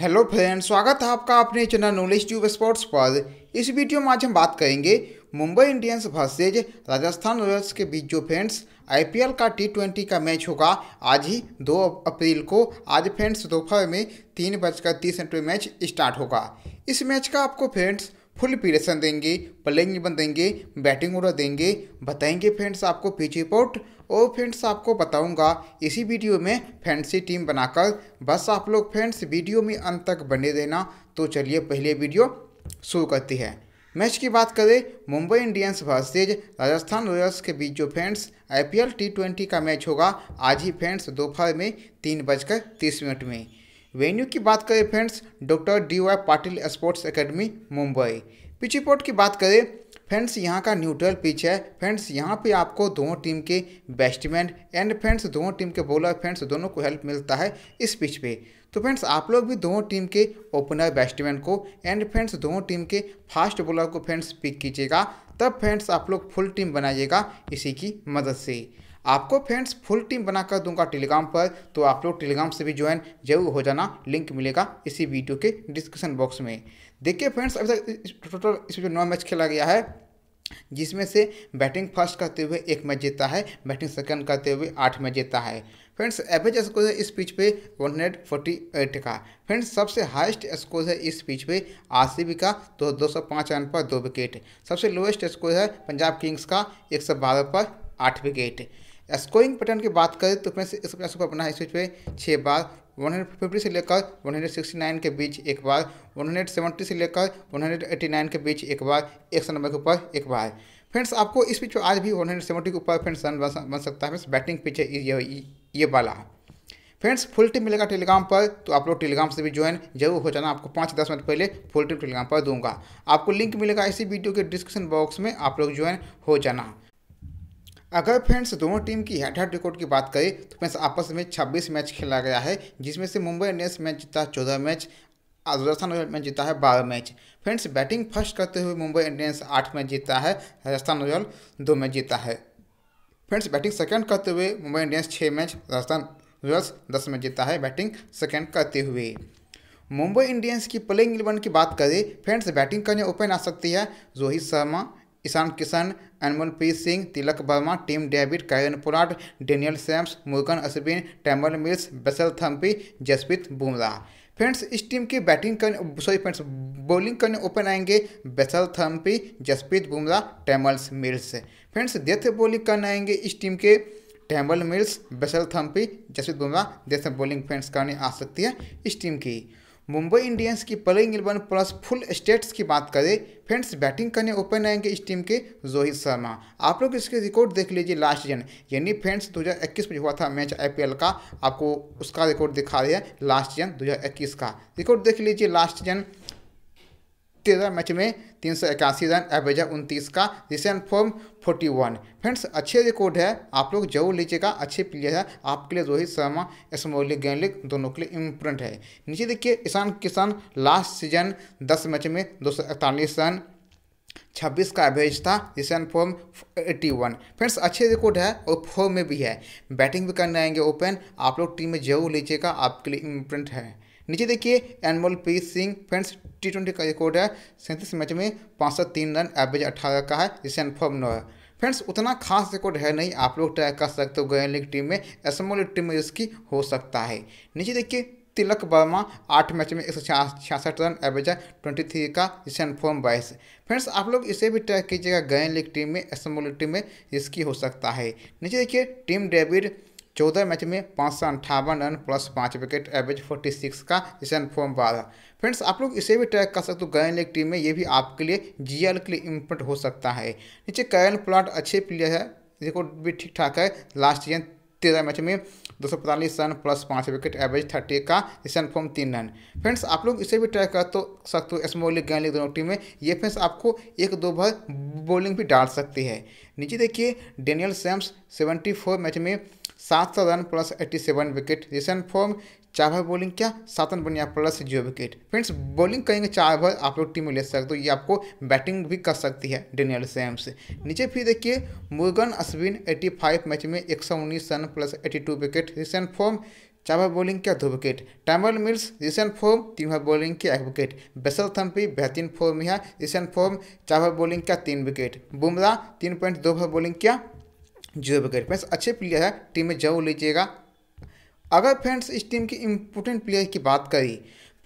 hello friend स्वागत है आपका अपने चैनल नॉलेज ट्यूब स्पोर्ट्स पर इस वीडियो में आज हम बात करेंगे Mumbai Indians versus Rajasthan Royals के बीच जो फ्रेंड्स आईपीएल का टी ट्वेंटी का मैच होगा आज ही 2 अप्रैल को आज फ्रेंड्स दोपहर में तीन बजकर तीस मिनट में मैच स्टार्ट होगा इस मैच का आपको फ्रेंड्स फुल पीरेशन देंगे प्लेइंग बन देंगे बैटिंग ऑर्डर देंगे बताएंगे फ्रेंड्स आपको पिच रिपोर्ट और फ्रेंड्स आपको बताऊंगा इसी वीडियो में फैंसी टीम बनाकर बस आप लोग फ्रेंड्स वीडियो में अंत तक बने देना तो चलिए पहले वीडियो शुरू करती है मैच की बात करें Mumbai Indians versus Rajasthan Royals के बीच जो फ्रेंड्स आईपीएल टी का मैच होगा आज ही फ्रेंड्स दोपहर में तीन बजकर तीस मिनट में वेन्यू की बात करें friends doctor D Y Patil sports academy Mumbai report की बात करें फ्रेंड्स यहाँ का न्यूट्रल पिच है फ्रेंड्स यहाँ पे आपको दोनों टीम के बैट्समैन एंड फ्रेंड्स दोनों टीम के बॉलर फ्रेंड्स दोनों को हेल्प मिलता है इस पिच पे तो फ्रेंड्स आप लोग भी दोनों टीम के ओपनर बैट्समैन को एंड फ्रेंड्स दोनों टीम के फास्ट बॉलर को फ्रेंड्स पिक कीजिएगा तब फ्रेंड्स आप लोग फुल टीम बनाइएगा इसी की मदद से आपको फ्रेंड्स फुल टीम बनाकर दूंगा टेलीग्राम पर तो आप लोग टेलीग्राम से भी ज्वाइन जरूर हो जाना लिंक मिलेगा इसी वीडियो के डिस्क्रिप्शन बॉक्स में देखिए फ्रेंड्स अभी तक टोटल इसमें जो नौ मैच खेला गया है जिसमें से बैटिंग फर्स्ट करते हुए एक मैच जीता है बैटिंग सेकंड करते हुए आठ मैच जीता है फ्रेंड्स एवरेज स्कोर है इस पिच पे 148 का फ्रेंड्स सबसे हाईएस्ट स्कोर है इस पिच पे आरसीबी का तो 205 रन पर दो विकेट सबसे लोएस्ट स्कोर है पंजाब किंग्स का 112 पर आठ विकेट स्कोरिंग पैटर्न की बात करें तो फ्रेंड्स इस मैच को अपना है स्विच पे छः बार 150 से लेकर 169 के बीच एक बार 170 से लेकर 189 के बीच एक बार एक सौ नंबर के ऊपर एक बार फ्रेंड्स आपको इस पिच आज भी 170 के ऊपर फ्रेंड्स रन बन सकता है फ्रेंड्स बैटिंग पिच है ये ये वाला फ्रेंड्स फुल टीम मिलेगा टेलीग्राम पर तो आप लोग टेलीग्राम से भी ज्वाइन जरूर हो जाना आपको पाँच दस मिनट पहले फुल टीम टेलीग्राम पर दूंगा आपको लिंक मिलेगा इसी वीडियो के डिस्क्रिप्शन बॉक्स में आप लोग ज्वाइन हो जाना अगर फ्रेंड्स दोनों टीम की हेड हेड रिकॉर्ड की बात करें तो फ्रेंड्स आपस में 26 मैच खेला गया है जिसमें से मुंबई इंडियंस मैच जीता चौदह मैच राजस्थान रॉयल्स में जीता है बारह मैच फ्रेंड्स बैटिंग फर्स्ट करते हुए मुंबई इंडियंस आठ मैच जीता है राजस्थान रॉयल दो मैच जीता है फ्रेंड्स बैटिंग सेकेंड करते हुए मुंबई इंडियंस छः मैच राजस्थान रॉयल्स दस मैच जीता है बैटिंग सेकेंड करते हुए मुंबई इंडियंस की प्लेइंग इलेवन की बात करें फ्रेंड्स बैटिंग करने ओपन आ सकती है Rohit Sharma Ishan Kishan Anmolpreet Singh Tilak Varma Tim David Kieron Pollard Daniel Sams Murugan Ashwin Tymal Mills Basil Thampi Jasprit Bumrah friends इस टीम की बैटिंग करने सॉरी फ्रेंड्स बॉलिंग करने ओपन आएंगे Basil Thampi Jasprit Bumrah Tymals Mills friends death bowling करने आएंगे इस टीम के Tymal Mills Basil Thampi Jasprit Bumrah death bowling friends करने आ सकती है इस टीम की मुंबई इंडियंस की playing eleven plus full stats की बात करें फ्रेंड्स बैटिंग करने ओपन आएंगे इस टीम के रोहित शर्मा आप लोग इसके रिकॉर्ड देख लीजिए लास्ट जन यानी फ्रेंड्स 2021 में हुआ था मैच आईपीएल का आपको उसका रिकॉर्ड दिखा रहे हैं लास्ट जन 2021 का रिकॉर्ड देख लीजिए लास्ट जन तेरह मैच में तीन सौ इक्यासी रन एवरेज है उनतीस का recent form forty one friends अच्छे रिकॉर्ड है आप लोग जरूर लीजिएगा अच्छे प्लेयर है आपके लिए रोहित शर्मा स्मोली गैंगलिक दोनों के लिए इम्पोर्टेंट है नीचे देखिए ईशान किसान लास्ट सीजन दस मैच में दो सौ इकतालीस रन छब्बीस का एवरेज था recent form eighty one friends अच्छे रिकॉर्ड है और फॉर्म में भी है बैटिंग भी करने आएंगे ओपन आप लोग टीम में जरूर लीजिएगा आपके लिए इम्पोर्टेंट है नीचे देखिए Anmol P Singh friends T twenty का रिकॉर्ड है सैंतीस मैच में पाँच सौ तीन रन एवरेज अठारह का है जिसे अनुभव नौ है फ्रेंड्स उतना खास रिकॉर्ड है नहीं आप लोग ट्राई कर सकते हो गयन लीग टीम में एसमोल लीग टीम में इसकी हो सकता है नीचे देखिए तिलक वर्मा आठ मैच में एक सौ छियासठ रन एवरेज है ट्वेंटी थ्री का जिसे अनफॉर्म बाईस फ्रेंड्स आप लोग इसे भी ट्राई कीजिएगा गयन लीग टीम में एसमोल लीग टीम में इसकी हो सकता है नीचे देखिए टीम डेविड चौदह मैच में पाँच सौ अंठावन रन प्लस पाँच विकेट एवरेज फोर्टी सिक्स का जिसन फॉर्म बारह फ्रेंड्स आप लोग इसे भी ट्रैक कर सकते हो गयन लेग टीम में ये भी आपके लिए जीएल के लिए इम्पोर्ट हो सकता है नीचे कैन प्लाट अच्छे प्लेयर है रिकॉर्ड भी ठीक ठाक है लास्ट ईयर तेरह मैच में दो सौ पैंतालीस रन प्लस पाँच विकेट एवरेज थर्टी का रिसन फॉर्म तीन रन फ्रेंड्स आप लोग इसे भी ट्रैक कर तो सकते हो स्मॉल लीग गैन लीग दोनों टीम में ये फ्रेंड्स आपको एक दो भर बॉलिंग भी डाल सकती है नीचे देखिए Daniel Sams seventy four match में सात सौ run plus eighty seven wicket recent form चार ओवर बॉलिंग क्या सात रन बनिया plus zero wicket friends bowling करेंगे चार ओवर आप लोग टीम में ले सकते हो ये आपको बैटिंग भी कर सकती है डेनियल से नीचे फिर देखिए Murugan Ashwin eighty five match में एक सौ उन्नीस run plus eighty two wicket recent form चावर बॉलिंग क्या दो wicket Tymal Mills recent form तीन भाई बॉलिंग के एक विकेट बेसल थम्पी बेहतरीन फॉर्म है रिसेंट फॉर्म चावर बॉलिंग का तीन विकेट बुमराह तीन पॉइंट दो भाई बॉलिंग क्या जीरो बगैर फ्रेंड्स अच्छे प्लेयर है टीम में जरूर लीजिएगा अगर फ्रेंड्स इस टीम की इम्पोर्टेंट प्लेयर की बात करें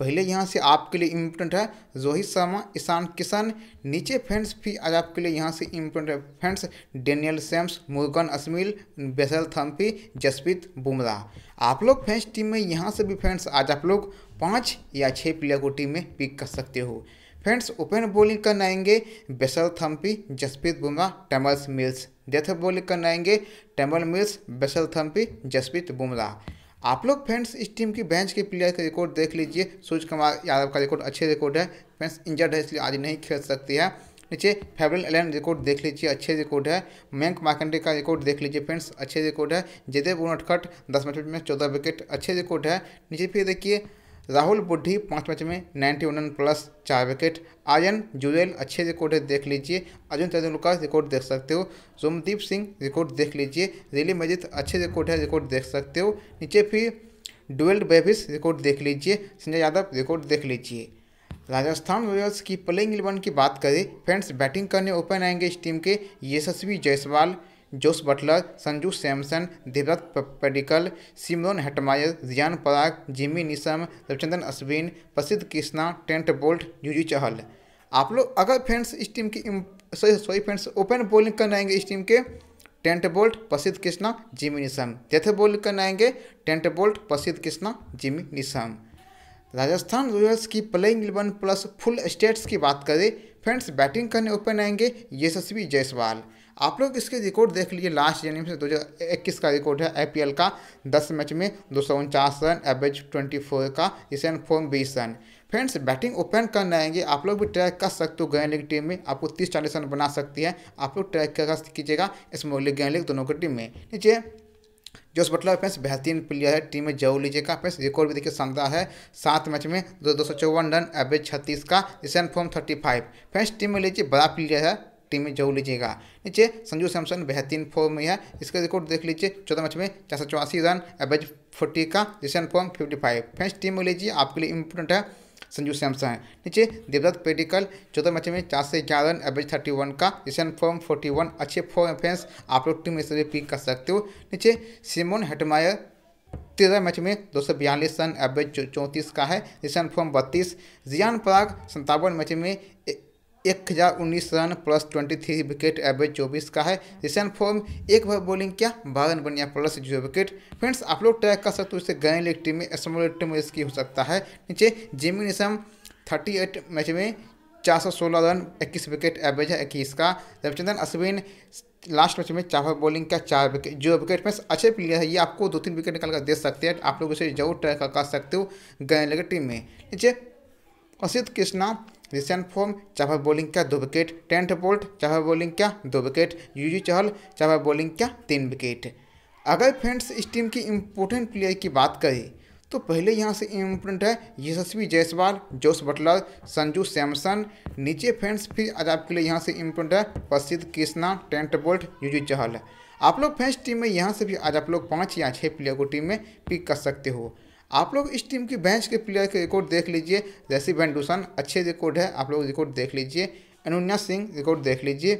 पहले यहाँ से आपके लिए इम्पोर्टेंट है रोहित शर्मा ईशान किशन नीचे फ्रेंड्स भी आज आपके लिए यहाँ से इम्पोर्टेंट है friends Daniel Sams Murugan Ashwin Basil Thampi Jasprit Bumrah आप लोग फ्रेंड्स टीम में यहाँ से भी फ्रेंड्स आज आप लोग पाँच या छः प्लेयर को टीम में पिक कर सकते हो फ्रेंड्स ओपन बॉलिंग करने आएंगे Basil Thampi Jasprit Bumrah Tymal Mills death bowling करने आएंगे टेमल मिल्स बेसल थम्पी जसप्रीत बुमराह आप लोग फ्रेंड्स इस टीम की बेंच के प्लेयर का रिकॉर्ड देख लीजिए सूर्य कुमार यादव का रिकॉर्ड अच्छे रिकॉर्ड है फ्रेंड्स इंजर्ड है इसलिए आज नहीं खेल सकती है नीचे फेवरल एलन रिकॉर्ड देख लीजिए अच्छे रिकॉर्ड है मयंक मार्कंडे का रिकॉर्ड देख लीजिए फ्रेंड्स अच्छे रिकॉर्ड है जयदेव उनटखट दस मिनट में चौदह विकेट अच्छे रिकॉर्ड है नीचे फिर देखिए राहुल बुड्ढी पाँच मैच में नाइन्टी वन प्लस चार विकेट आर्यन जुएल अच्छे रिकॉर्ड देख लीजिए अर्जुन तेंदुलकर रिकॉर्ड देख सकते हो सोमदीप सिंह रिकॉर्ड देख लीजिए रिली मजिद अच्छे रिकॉर्ड है रिकॉर्ड देख सकते हो नीचे फिर डुएल्ड बेबिस रिकॉर्ड देख लीजिए संजय यादव रिकॉर्ड देख लीजिए राजस्थान रॉयल्स की प्लेइंग इलेवन की बात करें फ्रेंड्स बैटिंग करने ओपन आएंगे इस टीम के Yashasvi Jaiswal Jos Buttler Sanju Samson Devdutt Padikkal Shimron Hetmyer Riyan Parag Jimmy Neesham Ravichandran Ashwin Prasidh Krishna Trent Boult Yuzi Chahal आप लोग अगर फ्रेंड्स इस टीम की sorry sorry friends open bowling करने आएंगे इस टीम के Trent Boult Prasidh Krishna Jimmy Neesham जैसे बॉलिंग करने आएंगे Trent Boult Prasidh Krishna Jimmy Neesham Rajasthan Royals की playing eleven plus full stats की बात करें फ्रेंड्स बैटिंग करने ओपन आएंगे यशस्वी जायसवाल आप लोग इसके रिकॉर्ड देख लीजिए लास्ट जनवरी से दो हज़ार इक्कीस का रिकॉर्ड है आई का दस मैच में दो सौ उनचास रन एवरेज ट्वेंटी फोर का इसे फॉर्म बीस रन फ्रेंड्स बैटिंग ओपन करने आएंगे आप लोग भी ट्रैक कर सकते हो गैन लीग टीम में आपको तीस चालीस रन बना सकती है आप लोग ट्रैक कर कीजिएगा स्मॉल लीग गैन लीग दोनों की टीम में नीचे जोश बटलर फ्रेंड्स बेहतरीन प्लेयर है टीम में जरूर लीजिएगा फ्रेंड्स रिकॉर्ड भी देखिए शानदार है सात मैच में दो दो सौ चौवन रन एवरेज छत्तीस का recent form thirty five friends team में लीजिए बड़ा प्लेयर है टीम में जो लीजिएगा नीचे संजू सैमसन बेहतरीन फॉर्म में है इसका रिकॉर्ड देख लीजिए चौदह मैच में चार सौ चौरासी रन एवरेज फोर्टी का recent form fifty five friends team में लीजिए आपके लिए इंपोर्टेंट है संजू सैमसन है नीचे देवदत्त पेडिकल चौदह मैच में चार से ग्यारह रन एवरेज थर्टी वन का रिसेंट फॉर्म फोर्टी वन अच्छे फॉर्म फैंस आप लोग टीम में से पिक कर सकते हो नीचे सिमोन हेटमायर तेरह मैच में दो सौ बयालीस रन एवरेज चौंतीस का है रिसेंट फॉर्म बत्तीस जियान पराग संतावन मैच में एक हज़ार उन्नीस run plus twenty three wicket average चौबीस का है रिसेंट फॉर्म एक बार बॉलिंग किया बावन बनिया प्लस जीरो विकेट फ्रेंड्स आप लोग ट्रैक कर सकते हो इसे गए लीग टीम में स्मॉल लीग टीम में इसकी हो सकता है नीचे Jimmy Neesham thirty eight match में चार सौ सोलह रन इक्कीस विकेट एवरेज है इक्कीस का रविचंद्रन अश्विन लास्ट मैच में चार बॉलिंग का चार विकेट जो विकेट में अच्छे प्लेयर है ये आपको दो तीन विकेट निकाल कर दे सकते हैं आप लोग इसे जरूर ट्रैक कर सकते हो गए लीग टीम में नीचे असित कृष्णा रिशन फोम चाहे बॉलिंग क्या दो विकेट टेंट बोल्ट चाहे बॉलिंग क्या दो विकेट यूजू चहल चाहे बॉलिंग क्या तीन विकेट अगर फ्रेंड्स इस टीम की इम्पोर्टेंट प्लेयर की बात करें तो पहले यहाँ से इम्पोर्टेंट है यशस्वी जायसवाल जोश बटलर संजू सैमसन नीचे फ्रेंड्स फिर आज आपके लिए यहाँ से इम्पोर्टेंट है प्रसिद्ध कृष्णा टेंट बोल्ट यूजू चहल आप लोग फ्रेंड्स टीम में यहाँ से भी आज आप लोग पाँच या छः प्लेयर को टीम में पिक कर सकते हो आप लोग इस टीम की बेंच के प्लेयर के रिकॉर्ड देख लीजिए जैसी बैंडूसन अच्छे रिकॉर्ड है आप लोग रिकॉर्ड देख लीजिए अनुन्या सिंह रिकॉर्ड देख लीजिए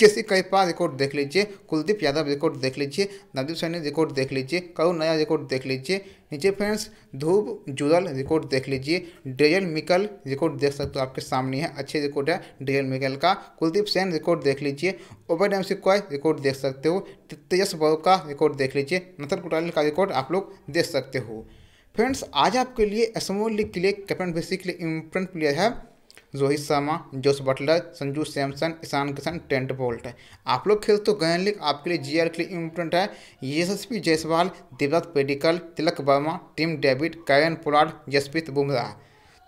किसी कई पार रिकॉर्ड देख लीजिए कुलदीप यादव रिकॉर्ड देख लीजिए नवदीप सैनी रिकॉर्ड देख लीजिए करुण नया रिकॉर्ड देख लीजिए नीचे फ्रेंड्स धूप जुड़ल रिकॉर्ड देख लीजिए डेयल मिकल रिकॉर्ड देख सकते हो आपके सामने है अच्छे रिकॉर्ड है डेजल मिकल का कुलदीप सेन रिकॉर्ड देख लीजिए ओबर एम सी रिकॉर्ड देख सकते हो तेजस बरो का रिकॉर्ड देख लीजिए नथन कुटाली का रिकॉर्ड आप लोग देख सकते हो फ्रेंड्स आज आपके लिए एसमोल लीग के लिए कैप्टन बेसिक के लिए इम्पोर्टेंट प्लेयर है Rohit Sharma Jos Buttler Sanju Samson Ishan Kishan Trent Boult है आप लोग खेल तो गए लिख आपके लिए जीआर के लिए इम्पोर्टेंट है यशस्वी जयसवाल दिव्रत Padikkal Tilak Varma Tim David Kieron Pollard Jasprit Bumrah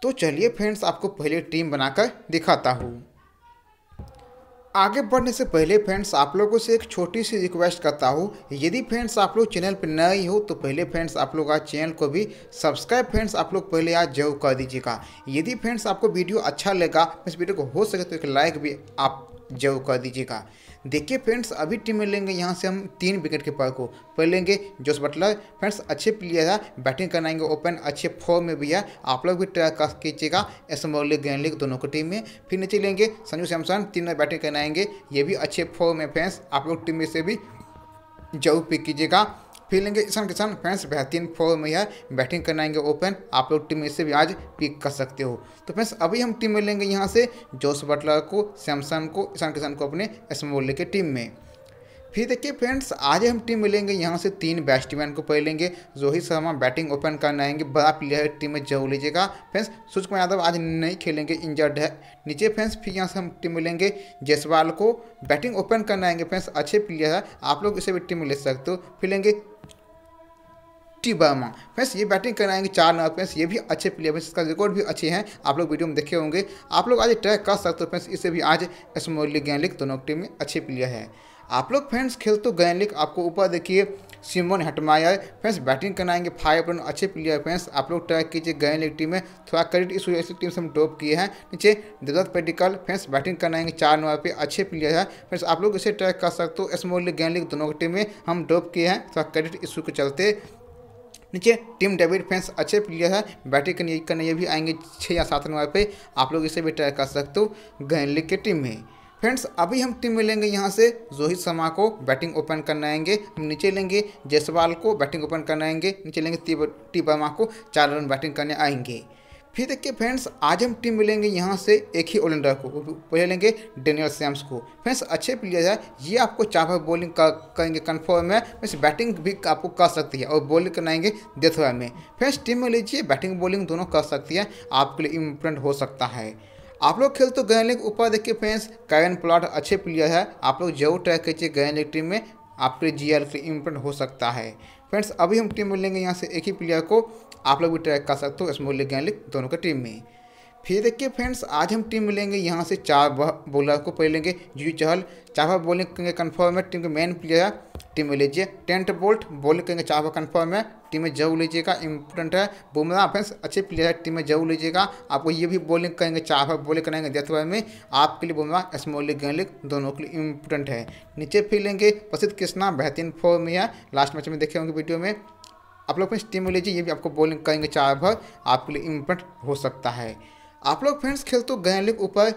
तो चलिए फ्रेंड्स आपको पहले टीम बनाकर दिखाता हूँ आगे बढ़ने से पहले फ्रेंड्स आप लोगों से एक छोटी सी रिक्वेस्ट करता हूँ यदि फ्रेंड्स आप लोग चैनल पर नए हो तो पहले फ्रेंड्स आप लोग आज चैनल को भी सब्सक्राइब फ्रेंड्स आप लोग पहले आज जरूर कर दीजिएगा यदि फ्रेंड्स आपको वीडियो अच्छा लगेगा इस वीडियो को हो सके तो एक लाइक भी आप जब कर दीजिएगा देखिए फ्रेंड्स अभी टीम में लेंगे यहाँ से हम तीन विकेट के को पहले लेंगे जोस बटलर फ्रेंड्स अच्छे प्लेयर है बैटिंग करनाएंगे ओपन अच्छे फॉर्म में भी है आप लोग भी ट्राई कर कीजिएगा एसमोल लीग गेंद लीग दोनों की टीम में फिर नीचे लेंगे संजू सैमसन तीन बैटिंग कराएंगे ये भी अच्छे फॉर्म में फ्रेंड्स आप लोग टीम में से भी जरूर पिक कीजिएगा फीलिंग ईशान किसान फ्रेंड्स बेहतरीन फॉर्म में है बैटिंग करना आएंगे ओपन आप लोग टीम में से भी आज पिक कर सकते हो तो फ्रेंड्स अभी हम टीम में लेंगे यहाँ से जोश बटलर को सैमसंग को ईशान किसान को अपने स्मोल के टीम में फिर देखिए फ्रेंड्स आज हम टीम मिलेंगे यहाँ से तीन बैट्समैन को पहले लेंगे रोहित शर्मा बैटिंग ओपन करने आएंगे बड़ा प्लेयर टीम में जरूर लीजिएगा फ्रेंड्स सूर्य कुमार यादव आज नहीं खेलेंगे इंजर्ड है नीचे फ्रेंड्स फिर यहाँ से हम टीम मिलेंगे जयसवाल को बैटिंग ओपन करने आएंगे फ्रेंड्स अच्छे प्लेयर है आप लोग इसे भी टीम में ले सकते हो फिर लेंगे टी वर्मा फ्रेंड्स ये बैटिंग करने आएंगे चार नंबर फ्रेंड्स ये भी अच्छे प्लेयर फ्रेंड्स इसका रिकॉर्ड भी अच्छे हैं आप लोग वीडियो में देखे होंगे आप लोग आज ट्रैक कर सकते हो फ्रेंड्स इसे भी आज स्मोलिक लीग गैन लीग दोनों टीम में अच्छे प्लेयर है आप लोग फ्रेंड्स खेल तो गए आपको ऊपर देखिए सिमोन हटमाया फ्रेंड्स बैटिंग आएंगे फाइव रन अच्छे प्लेयर फ्रेंड्स आप लोग ट्रैक कीजिए गए लिख टीम में थोड़ा क्रेडिट इस वजह से टीम से हम ड्रॉप किए हैं नीचे देवदत्त पेडिकल फ्रेंड्स बैटिंग आएंगे चार नंबर पे अच्छे प्लेयर है फ्रेंड्स आप लोग इसे ट्रैक कर सकते हो स्मॉल लीग गैन लीग दोनों की टीम में हम ड्रॉप किए हैं थोड़ा क्रेडिट इशू के चलते नीचे टीम डेविड फैंस अच्छे प्लेयर है बैटिंग करने ये भी आएंगे छः या सात नंबर पर आप लोग इसे भी ट्राई कर सकते हो गैनली के टीम में फ्रेंड्स अभी हम टीम में लेंगे यहाँ से रोहित शर्मा को बैटिंग ओपन करना आएंगे हम नीचे लेंगे जयसवाल को बैटिंग ओपन करना आएंगे नीचे लेंगे टी वर्मा को चार रन बैटिंग करने आएंगे फिर देखिए फ्रेंड्स आज हम टीम मिलेंगे यहाँ से एक ही ओलेंडर को पहले लेंगे डेनियल सैम्स को फ्रेंड्स अच्छे प्लेयर है ये आपको चाहे बॉलिंग का करेंगे कन्फर्म है फ्रेंड्स बैटिंग भी आपको कर सकती है और बॉलिंग कराएंगे डेथ ओवर में फ्रेंड्स टीम में लीजिए बैटिंग बॉलिंग दोनों कर सकती है आपके लिए इम्पोर्टेंट हो सकता है आप लोग खेल तो गए लेकिन ऊपर देखिए फ्रेंड्स कैन प्लॉट अच्छे प्लेयर है आप लोग जरूर ट्राई कीजिए गए लीग टीम में आपके जीआर से इम्प्रूवमेंट हो सकता है फ्रेंड्स अभी हम टीम में लेंगे यहाँ से एक ही प्लेयर को आप लोग भी ट्रैक कर सकते हो स्मॉल लीग गैन लीग दोनों के टीम में फिर देखिए फ्रेंड्स आज हम टीम मिलेंगे यहाँ से चार बॉलर को पहले लेंगे जूही चहल चाफा बॉलिंग करेंगे कन्फर्म है टीम के मेन प्लेयर टीम में लीजिए टेंट बोल्ट बॉलिंग करेंगे चाफा कन्फर्म है टीम में जरूर लीजिएगा इंपोर्टेंट है बुमराह फ्रेंड्स अच्छे प्लेयर है टीम में जरूर लीजिएगा आपको ये भी बॉलिंग करेंगे चाफा बॉलिंग करेंगे डेथ ओवर में आपके लिए Bumrah small league grand league दोनों के लिए इम्पोर्टेंट है नीचे फिर लेंगे प्रसिद्ध कृष्णा बेहतरीन फॉर्म में है लास्ट मैच में देखे होंगे वीडियो में आप लोग फ्रेंड्स टीम में लीजिए ये भी आपको बॉलिंग करेंगे चार भर आपके लिए इम्पोर्टेंट हो सकता है आप लोग फ्रेंड्स खेल तो गए लीग ऊपर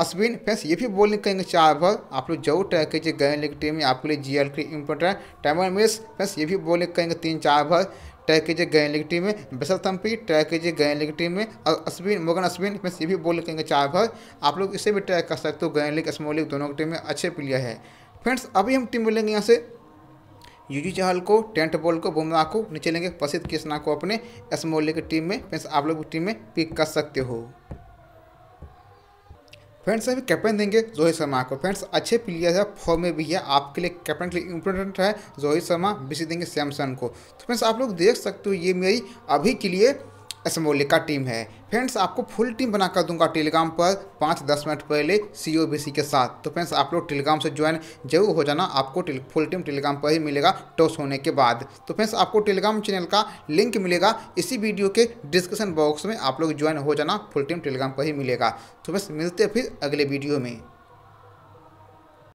अश्विन फ्रेंड्स ये भी बोलने कहेंगे चार ओवर आप लोग जरूर ट्राई कीजिए गए लीग टीम में आपके लिए जी एल की इंपॉर्टेंट टाइमर मिस फ्रेंड्स ये भी बोलने करेंगे तीन चार ओवर ट्राई कीजिए गए लिख टीम में बसल थम्पी ट्राई कीजिए गए लीग टीम में और अश्विन मोगन अश्विन फ्रेंड्स ये भी बोलने करेंगे चार ओवर आप लोग इसे भी ट्राई कर सकते हो गए लिख स्मोलिक लीग दोनों की टीम में अच्छे प्लेयर है फ्रेंड्स अभी हम टीम मिलेंगे यहाँ से यूजी चहल को टेंट बॉल को बुमराह को नीचे लेंगे प्रसिद्ध कृष्णा को अपने स्मॉल की टीम में फ्रेंड्स आप लोग टीम में पिक कर सकते हो फ्रेंड्स अभी कैप्टन देंगे रोहित शर्मा को फ्रेंड्स अच्छे प्लेयर है फॉर्म में भी है आपके लिए कैप्टन के लिए इम्पोर्टेंट है रोहित शर्मा बीसी देंगे सैमसंग को तो फ्रेंड्स आप लोग देख सकते हो ये मेरी अभी के लिए असमोलिका टीम है फ्रेंड्स आपको फुल टीम बनाकर दूंगा टेलीग्राम पर पाँच दस मिनट पहले सी के साथ तो फ्रेंड्स आप लोग टेलीग्राम से ज्वाइन जरूर हो जाना आपको फुल टीम टेलीग्राम पर ही मिलेगा टॉस होने के बाद तो फ्रेंड्स आपको टेलीग्राम चैनल का लिंक मिलेगा इसी वीडियो के डिस्क्रिप्शन बॉक्स में आप लोग ज्वाइन हो जाना फुल टीम टेलीग्राम पर ही मिलेगा तो फ्रेंड्स मिलते फिर अगले वीडियो में